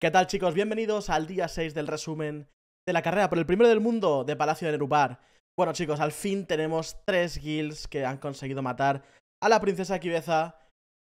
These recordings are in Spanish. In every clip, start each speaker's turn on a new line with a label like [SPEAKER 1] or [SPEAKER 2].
[SPEAKER 1] ¿Qué tal chicos? Bienvenidos al día 6 del resumen de la carrera por el primero del mundo de Palacio de Nerubar. Bueno chicos, al fin tenemos tres guilds que han conseguido matar a la princesa Kibeza,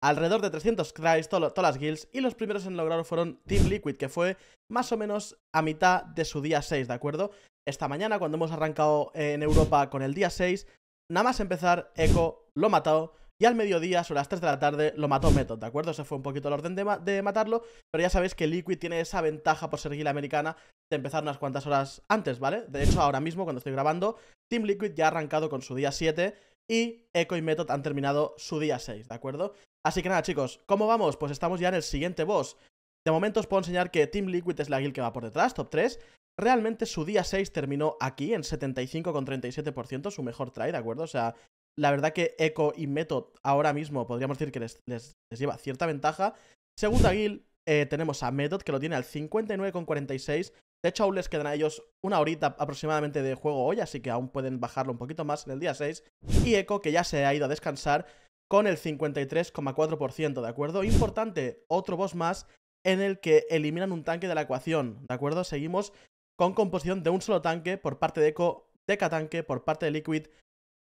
[SPEAKER 1] alrededor de 300 cries, todas las guilds, y los primeros en lograrlo fueron Team Liquid, que fue más o menos a mitad de su día 6, ¿de acuerdo? Esta mañana, cuando hemos arrancado eh, en Europa con el día 6, nada más empezar, Echo lo ha matado, y al mediodía, sobre las 3 de la tarde, lo mató Method, ¿de acuerdo? Ese fue un poquito el orden de, matarlo, pero ya sabéis que Liquid tiene esa ventaja por ser guila americana de empezar unas cuantas horas antes, ¿vale? De hecho, ahora mismo, cuando estoy grabando, Team Liquid ya ha arrancado con su día 7 y Echo y Method han terminado su día 6, ¿de acuerdo? Así que nada, chicos, ¿cómo vamos? Pues estamos ya en el siguiente boss. De momento os puedo enseñar que Team Liquid es la guild que va por detrás, top 3, Realmente su día 6 terminó aquí en 75,37%, su mejor try, ¿de acuerdo? O sea, la verdad que Echo y Method ahora mismo podríamos decir que les, lleva cierta ventaja. Segunda guild eh, tenemos a Method que lo tiene al 59,46. De hecho aún les quedan a ellos una horita aproximadamente de juego hoy, así que aún pueden bajarlo un poquito más en el día 6. Y Echo que ya se ha ido a descansar con el 53,4%, ¿de acuerdo? Importante, otro boss más en el que eliminan un tanque de la ecuación, ¿de acuerdo? Seguimos con composición de un solo tanque por parte de Echo, de tanque por parte de Liquid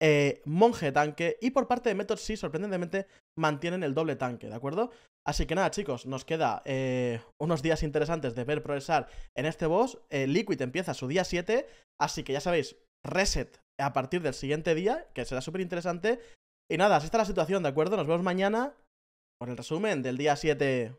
[SPEAKER 1] eh, monje tanque y por parte de Method sí, sorprendentemente, mantienen el doble tanque, ¿de acuerdo? Así que nada, chicos, nos queda eh, unos días interesantes de ver progresar en este boss. Eh, Liquid empieza su día 7, así que ya sabéis, reset a partir del siguiente día, que será súper interesante. Y nada, así está la situación, ¿de acuerdo? Nos vemos mañana por el resumen del día 7